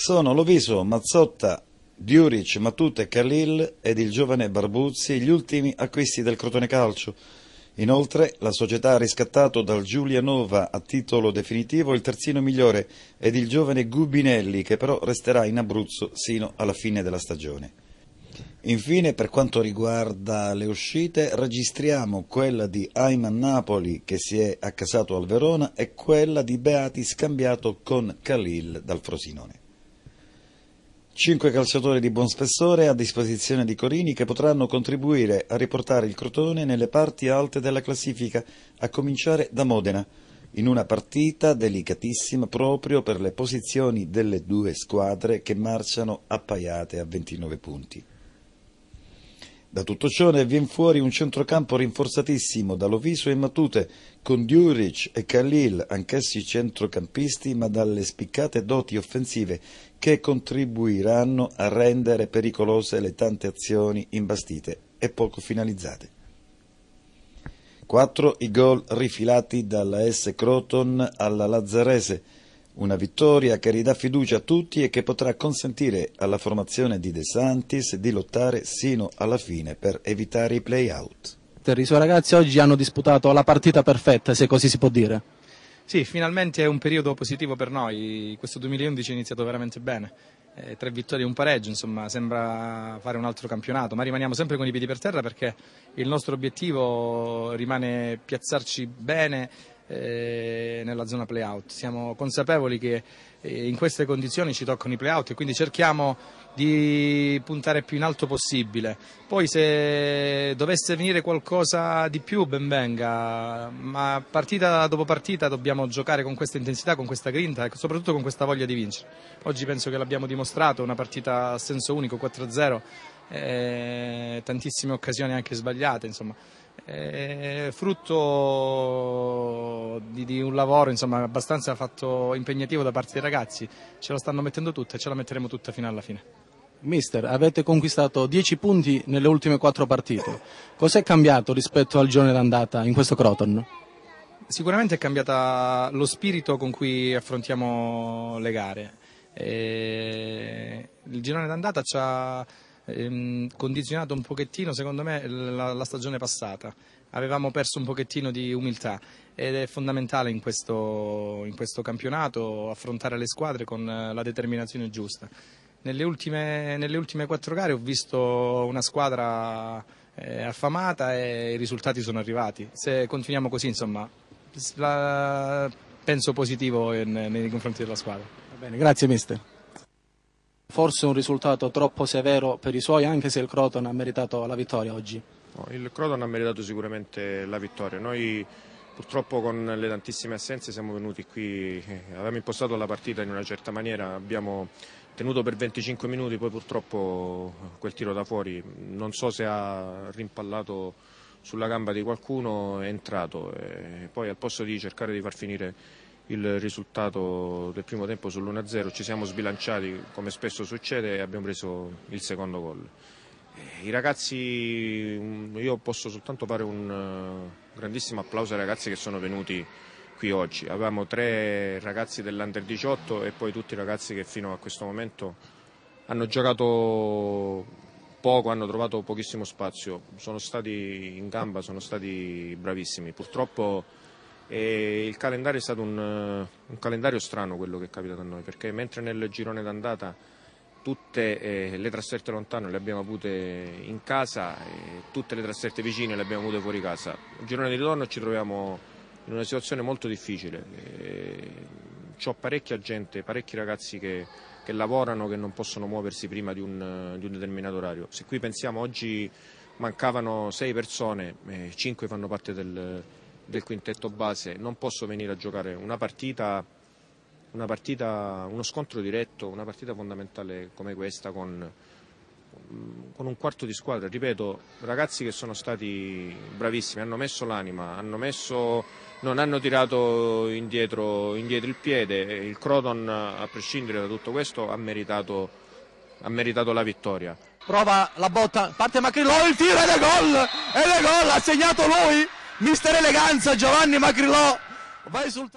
sono Loviso, Mazzotta, Diuric, Matute, Khalil ed il giovane Barbuzzi gli ultimi acquisti del Crotone Calcio. Inoltre la società ha riscattato dal Giulianova a titolo definitivo il terzino migliore ed il giovane Gubinelli che però resterà in Abruzzo sino alla fine della stagione. Infine per quanto riguarda le uscite registriamo quella di Ayman Napoli che si è accasato al Verona e quella di Beati scambiato con Khalil dal Frosinone. Cinque calciatori di buon spessore a disposizione di Corini che potranno contribuire a riportare il Crotone nelle parti alte della classifica, a cominciare da Modena, in una partita delicatissima proprio per le posizioni delle due squadre che marciano appaiate a 29 punti. Da tutto ciò ne viene fuori un centrocampo rinforzatissimo da Loviso e Matute, con Djuric e Khalil, anch'essi centrocampisti ma dalle spiccate doti offensive che contribuiranno a rendere pericolose le tante azioni imbastite e poco finalizzate. 4. I gol rifilati dalla S. Croton alla Lazzarese una vittoria che ridà fiducia a tutti e che potrà consentire alla formazione di De Santis di lottare sino alla fine per evitare i play-out. I suoi ragazzi oggi hanno disputato la partita perfetta, se così si può dire. Sì, finalmente è un periodo positivo per noi. Questo 2011 è iniziato veramente bene. Eh, tre vittorie e un pareggio, insomma, sembra fare un altro campionato, ma rimaniamo sempre con i piedi per terra perché il nostro obiettivo rimane piazzarci bene eh, nella zona playout. Siamo consapevoli che eh, in queste condizioni ci toccano i playout e quindi cerchiamo di puntare più in alto possibile. Poi se dovesse venire qualcosa di più ben venga, ma partita dopo partita dobbiamo giocare con questa intensità, con questa grinta e soprattutto con questa voglia di vincere. Oggi penso che l'abbiamo dimostrato, una partita a senso unico 4-0. Eh, tantissime occasioni anche sbagliate, insomma eh, frutto di, di, un lavoro insomma, abbastanza fatto impegnativo da parte dei ragazzi, ce la stanno mettendo tutta e ce la metteremo tutta fino alla fine. Mister, avete conquistato 10 punti nelle ultime 4 partite, cos'è cambiato rispetto al giorno d'andata in questo Croton? Sicuramente è cambiato lo spirito con cui affrontiamo le gare. E eh, il girone d'andata ci ha ehm, condizionato un pochettino, secondo me, la, la, stagione passata. Avevamo perso un pochettino di umiltà ed è fondamentale in questo, in questo campionato affrontare le squadre con eh, la determinazione giusta. Nelle ultime, nelle ultime quattro gare ho visto una squadra eh, affamata e i risultati sono arrivati. Se continuiamo così, insomma, la, penso positivo in, nei confronti della squadra. Bene, grazie mister forse un risultato troppo severo per i suoi, anche se il Croton ha meritato la vittoria oggi. No, il Croton ha meritato sicuramente la vittoria. Noi purtroppo con le tantissime assenze siamo venuti qui, eh, avevamo impostato la partita in una certa maniera, abbiamo tenuto per 25 minuti, poi purtroppo quel tiro da fuori, non so se ha rimpallato sulla gamba di qualcuno, è entrato. E eh, poi al posto di cercare di far finire il risultato del primo tempo sull'1-0, ci siamo sbilanciati come spesso succede e abbiamo preso il secondo gol. Eh, I ragazzi, mm, io posso soltanto fare un eh, grandissimo applauso ai ragazzi che sono venuti qui oggi. Avevamo tre ragazzi dell'Under 18 e poi tutti i ragazzi che fino a questo momento hanno giocato poco, hanno trovato pochissimo spazio, sono stati in gamba, sono stati bravissimi. Purtroppo e il calendario è stato un, eh, un, calendario strano quello che è capitato a noi, perché mentre nel girone d'andata tutte eh, le trasferte lontane le abbiamo avute in casa, e tutte le trasferte vicine le abbiamo avute fuori casa. Il girone di ritorno ci troviamo in una situazione molto difficile. Eh, ho parecchia gente, parecchi ragazzi che, che, lavorano, che non possono muoversi prima di un, di un determinato orario. Se qui pensiamo oggi mancavano sei persone, eh, cinque fanno parte del del quintetto base non posso venire a giocare una partita, una partita uno scontro diretto, una partita fondamentale come questa con, con un quarto di squadra, ripeto, ragazzi che sono stati bravissimi, hanno messo l'anima, non hanno tirato indietro, indietro, il piede, il Croton a prescindere da tutto questo ha meritato, ha meritato la vittoria. Prova la botta, parte Macrillo, il tiro ed è gol, ed è gol, ha segnato lui! Mister Eleganza Giovanni Macrilò vai sul